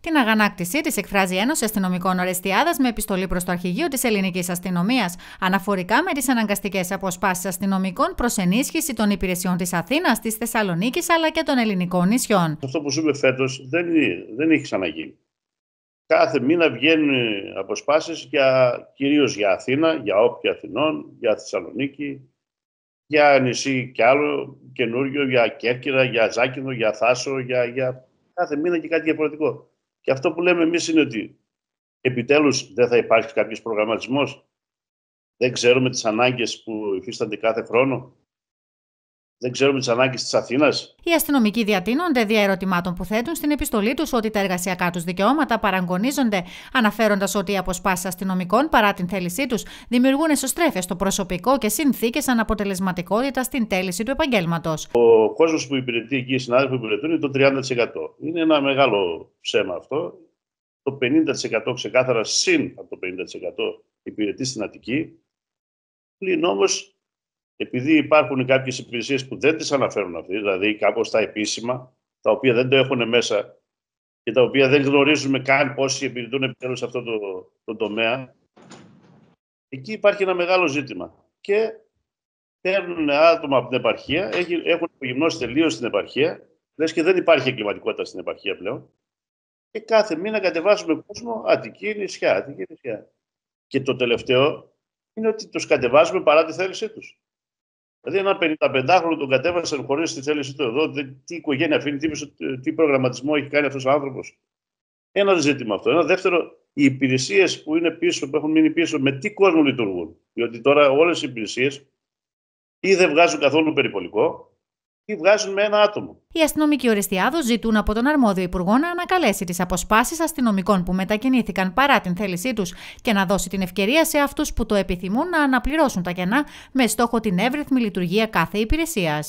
Την αγανάκτησή της εκφράζει η Ένωση Αστυνομικών Ορεστιάδας με επιστολή προς το Αρχηγείο της Ελληνικής Αστυνομίας αναφορικά με τις αναγκαστικές αποσπάσεις αστυνομικών προς ενίσχυση των υπηρεσιών της Αθήνας, της Θεσσαλονίκης αλλά και των ελληνικών νησιών. Αυτό που ζούμε φέτος δεν, δεν έχει ξαναγίνει. Κάθε μήνα βγαίνουν αποσπάσεις κυρίως για Αθήνα, για όποια Αθηνών, για Θεσσαλονίκη, για νησί κι άλλο καινούριο, για Κέρκυρα, για ζάκινο, για Θάσο, για, για κάθε μήνα και κάτι διαφορετικό. Και αυτό που λέμε εμείς είναι ότι επιτέλους δεν θα υπάρχει κάποιος προγραμματισμός. Δεν ξέρουμε τις ανάγκες που υφίστανται κάθε χρόνο δεν ξέρουμε τις ανάγκες της Αθήνας. Οι αστυνομικοί διατείνονται δια ερωτημάτων που θέτουν στην επιστολή τους ότι τα εργασιακά τους δικαιώματα παραγωνίζονται, αναφέροντας ότι οι αποσπάσεις αστυνομικών παρά την θέλησή τους δημιουργούν εσωστρέφεια στο προσωπικό και συνθήκες αναποτελεσματικότητας στην τέληση του επαγγέλματος. Ο κόσμος που υπηρετεί εκεί, οι συνάδελφοι που υπηρετούν, είναι το 30%. Είναι ένα μεγάλο ψέμα αυτό. Το 50% ξεκάθαρα συν από το 50% υπηρετεί στην Αττική. Πλην όμως επειδή υπάρχουν κάποιες υπηρεσίες που δεν τις αναφέρουν αυτοί, δηλαδή κάπως τα επίσημα, τα οποία δεν το έχουν μέσα και τα οποία δεν γνωρίζουμε καν πόσοι επιδητούν επιτέλους σε αυτό το, το τομέα, εκεί υπάρχει ένα μεγάλο ζήτημα. Και παίρνουν άτομα από την επαρχία, έχουν υπογυμνώσει τελείως την επαρχία, λες και δεν υπάρχει εγκληματικότητα στην επαρχία πλέον. Και κάθε μήνα κατεβάζουμε κόσμο Αττική, νησιά, Αττική, νησιά. Και το τελευταίο είναι ότι τους κατεβάζουμε παρά τη θέλησή τους. Δηλαδή, ένα 55χρονο τον κατέβασε χωρί τη θέληση του εδώ. Τι οικογένεια αφήνει, τι, ε, τι προγραμματισμό έχει κάνει αυτός ο άνθρωπος. Ένα ζήτημα αυτό. Ένα δεύτερο, οι υπηρεσίες που είναι πίσω, που έχουν μείνει πίσω, με τι κόσμο λειτουργούν. Διότι τώρα όλες οι υπηρεσίες ή δεν βγάζουν καθόλου περιπολικό, ή βγάζουν με ένα άτομο. Οι αστυνομικοί Οριστιάδου ζητούν από τον αρμόδιο υπουργό να ανακαλέσει τις αποσπάσεις αστυνομικών που μετακινήθηκαν παρά την θέλησή τους και να δώσει την ευκαιρία σε αυτούς που το επιθυμούν να αναπληρώσουν τα κενά με στόχο την εύρυθμη λειτουργία κάθε υπηρεσίας.